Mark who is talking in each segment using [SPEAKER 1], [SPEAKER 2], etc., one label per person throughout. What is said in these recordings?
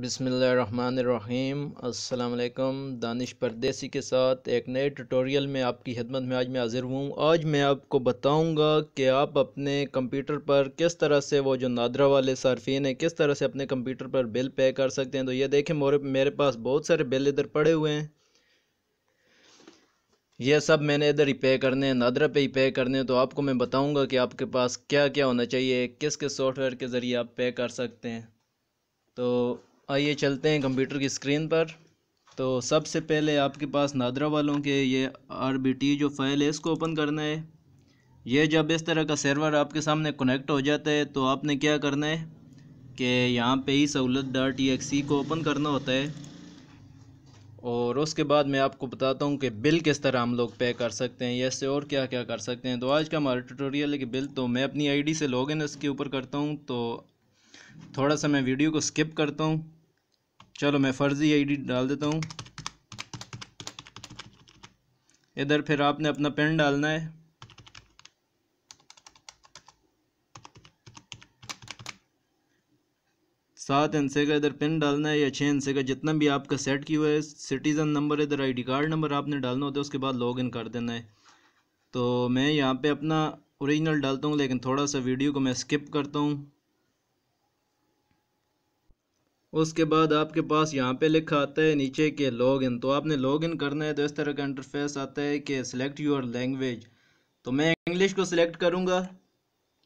[SPEAKER 1] بسم اللہ الرحمن الرحیم السلام علیکم دانش پردیسی کے ساتھ ایک نئے ٹوٹوریل میں آپ کی خدمت میں آج میں حاضر ہوں آج میں آپ کو بتاؤں گا کہ آپ اپنے کمپیوٹر پر کس طرح سے وہ جو نادرا والے صارفین ہیں کس طرح سے اپنے کمپیوٹر پر بل پے کر سکتے ہیں تو یہ دیکھیں میرے پاس بہت سارے بل ادھر پڑے ہوئے ہیں یہ سب میں نے ادھر ہی پے کرنے ہیں نادرا پہ ہی پے کرنے ہیں تو آپ کو میں بتاؤں گا کہ آپ کے پاس کیا کیا ہونا چاہیے کس کس سافٹ ویئر کے ذریعے آپ پے کر سکتے ہیں تو آئیے چلتے ہیں کمپیوٹر کی اسکرین پر تو سب سے پہلے آپ کے پاس نادرا والوں کے یہ آر بی ٹی جو فائل ہے اس کو اوپن کرنا ہے یہ جب اس طرح کا سرور آپ کے سامنے کنیکٹ ہو جاتا ہے تو آپ نے کیا کرنا ہے کہ یہاں پہ ہی سہولت ڈار ٹی ایک سی کو اوپن کرنا ہوتا ہے اور اس کے بعد میں آپ کو بتاتا ہوں کہ بل کس طرح ہم لوگ پے کر سکتے ہیں یا اس سے اور کیا کیا کر سکتے ہیں تو آج کا ہمارا آڈیٹوریل ہے کہ بل تو میں اپنی آئی ڈی سے لاگ ان اس کے اوپر کرتا ہوں تو تھوڑا سا میں ویڈیو کو سکپ کرتا ہوں چلو میں فرضی آئی ڈی ڈال دیتا ہوں ادھر پھر آپ نے اپنا پن ڈالنا ہے سات انسے کا ادھر پن ڈالنا ہے یا چھ انسے کا جتنا بھی آپ کا سیٹ کیا ہوا ہے سٹیزن نمبر ادھر آئی ڈی کارڈ نمبر آپ نے ڈالنا ہوتا ہے اس کے بعد لاگ ان کر دینا ہے تو میں یہاں پہ اپنا اوریجنل ڈالتا ہوں لیکن تھوڑا سا ویڈیو کو میں اسکپ کرتا ہوں اس کے بعد آپ کے پاس یہاں پہ لکھا آتا ہے نیچے کے لاگ ان تو آپ نے لاگ ان کرنا ہے تو اس طرح کا انٹرفیس آتا ہے کہ سلیکٹ یور لینگویج تو میں انگلش کو سلیکٹ کروں گا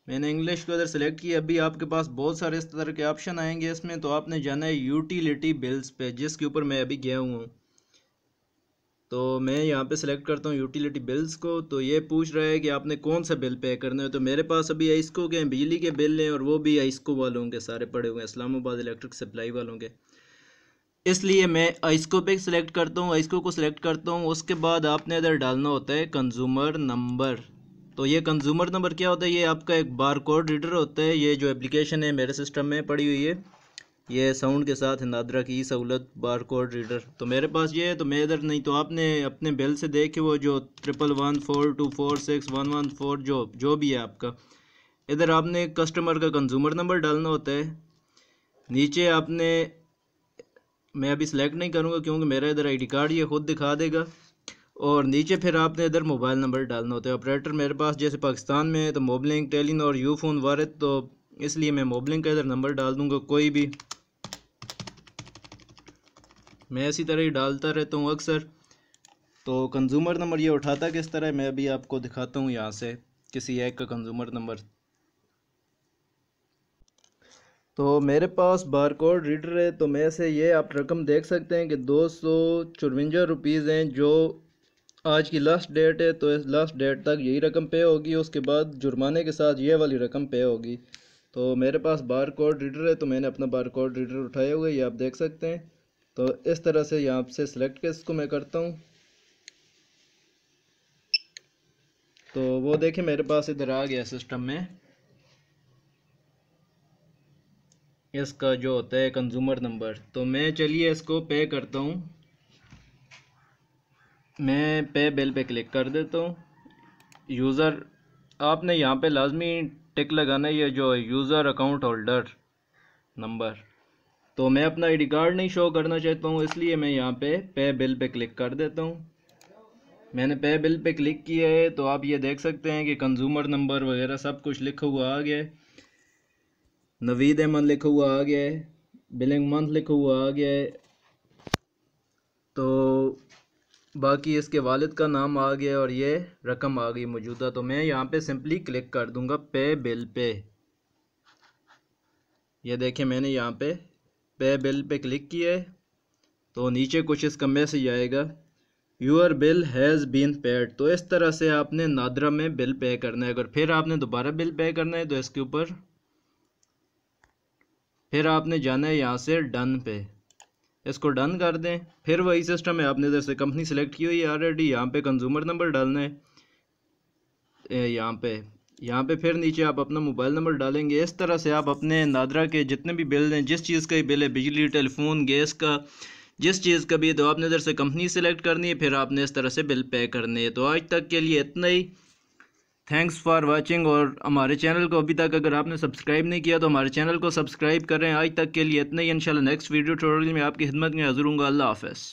[SPEAKER 1] میں نے انگلش کو ادھر سلیکٹ کی ابھی آپ کے پاس بہت سارے اس طرح کے آپشن آئیں گے اس میں تو آپ نے جانا ہے یوٹیلیٹی بلز پہ جس کے اوپر میں ابھی گیا ہوں تو میں یہاں پہ سلیکٹ کرتا ہوں یوٹیلیٹی بلز کو تو یہ پوچھ رہا ہے کہ آپ نے کون سا بل پے کرنا ہے تو میرے پاس ابھی آئسکو کے ہیں بجلی کے بل ہیں اور وہ بھی آئسکو والوں کے سارے پڑے ہوئے ہیں اسلام آباد الیکٹرک سپلائی والوں کے اس لیے میں آئسکو پہ سلیکٹ کرتا ہوں آئسکو کو سلیکٹ کرتا ہوں اس کے بعد آپ نے ادھر ڈالنا ہوتا ہے کنزیومر نمبر تو یہ کنزیومر نمبر کیا ہوتا ہے یہ آپ کا ایک بار کوڈ ریڈر ہوتا ہے یہ جو اپلیکیشن ہے میرے سسٹم میں پڑی ہوئی ہے یہ ساؤنڈ کے ساتھ نادرا کی سہولت بار کوڈ ریڈر تو میرے پاس یہ ہے تو میں ادھر نہیں تو آپ نے اپنے بیل سے دیکھ کے وہ جو triple one four two four six one one four جو جو بھی ہے آپ کا ادھر آپ نے کسٹمر کا کنزیومر نمبر ڈالنا ہوتا ہے نیچے آپ نے میں ابھی سلیکٹ نہیں کروں گا کیونکہ میرا ادھر آئی ڈی کارڈ یہ خود دکھا دے گا اور نیچے پھر آپ نے ادھر موبائل نمبر ڈالنا ہوتا ہے آپریٹر میرے پاس جیسے پاکستان میں ہے تو موبلنگ ٹیلین اور یو فون وارد تو اس لیے میں موبلنگ کا ادھر نمبر ڈال دوں گا کوئی بھی میں اسی طرح ہی ڈالتا رہتا ہوں اکثر تو کنزیومر نمبر یہ اٹھاتا کس طرح میں ابھی آپ کو دکھاتا ہوں یہاں سے کسی ایک کا کنزیومر نمبر تو میرے پاس بار کوڈ ریڈر ہے تو میں سے یہ آپ رقم دیکھ سکتے ہیں کہ دو سو چورونجا روپیز ہیں جو آج کی لاسٹ ڈیٹ ہے تو اس لاسٹ ڈیٹ تک یہی رقم پے ہوگی اس کے بعد جرمانے کے ساتھ یہ والی رقم پے ہوگی تو میرے پاس بار کوڈ ریڈر ہے تو میں نے اپنا بار کوڈ ریڈر اٹھائے ہوئے یہ آپ دیکھ سکتے ہیں تو اس طرح سے یہاں سے سلیکٹ کے اس کو میں کرتا ہوں تو وہ دیکھیں میرے پاس ادھر آ گیا سسٹم میں اس کا جو ہوتا ہے کنزیومر نمبر تو میں چلیے اس کو پے کرتا ہوں میں پے بل پہ کلک کر دیتا ہوں یوزر آپ نے یہاں پہ لازمی ٹک لگانا ہے یہ جو یوزر اکاؤنٹ ہولڈر نمبر تو میں اپنا آئی ڈی کارڈ نہیں شو کرنا چاہتا ہوں اس لیے میں یہاں پہ پے بل پہ کلک کر دیتا ہوں میں نے پے بل پہ کلک کیا ہے تو آپ یہ دیکھ سکتے ہیں کہ کنزیومر نمبر وغیرہ سب کچھ لکھا ہوا آ گیا نوید احمد لکھا ہوا آ گیا بلنگ منتھ لکھا ہوا آ گیا تو باقی اس کے والد کا نام آ گیا اور یہ رقم آ گئی موجودہ تو میں یہاں پہ سمپلی کلک کر دوں گا پے بل پہ یہ دیکھیں میں نے یہاں پہ پے بل پہ کلک کیا ہے تو نیچے کچھ اس کا میسج آئے گا your bill has been paid تو اس طرح سے آپ نے نادرا میں بل پے کرنا ہے اگر پھر آپ نے دوبارہ بل پے کرنا ہے تو اس کے اوپر پھر آپ نے جانا ہے یہاں سے ڈن پہ اس کو ڈن کر دیں پھر وہی سسٹم ہے آپ نے جیسے کمپنی سلیکٹ کی ہوئی آلریڈی یہاں پہ کنزیومر نمبر ڈالنا ہے یہاں پہ یہاں پہ پھر نیچے آپ اپنا موبائل نمبر ڈالیں گے اس طرح سے آپ اپنے نادرا کے جتنے بھی بل ہیں جس چیز کا ہی بل ہے بجلی فون گیس کا جس چیز کا بھی تو آپ نے ادھر سے کمپنی سلیکٹ کرنی ہے پھر آپ نے اس طرح سے بل پے کرنے ہے تو آج تک کے لیے اتنا ہی تھینکس فار واچنگ اور ہمارے چینل کو ابھی تک اگر آپ نے سبسکرائب نہیں کیا تو ہمارے چینل کو سبسکرائب کریں آج تک کے لیے اتنا ہی انشاءاللہ نیکسٹ ویڈیو ٹوٹوریل میں آپ کی خدمت میں حضروں گا اللہ حافظ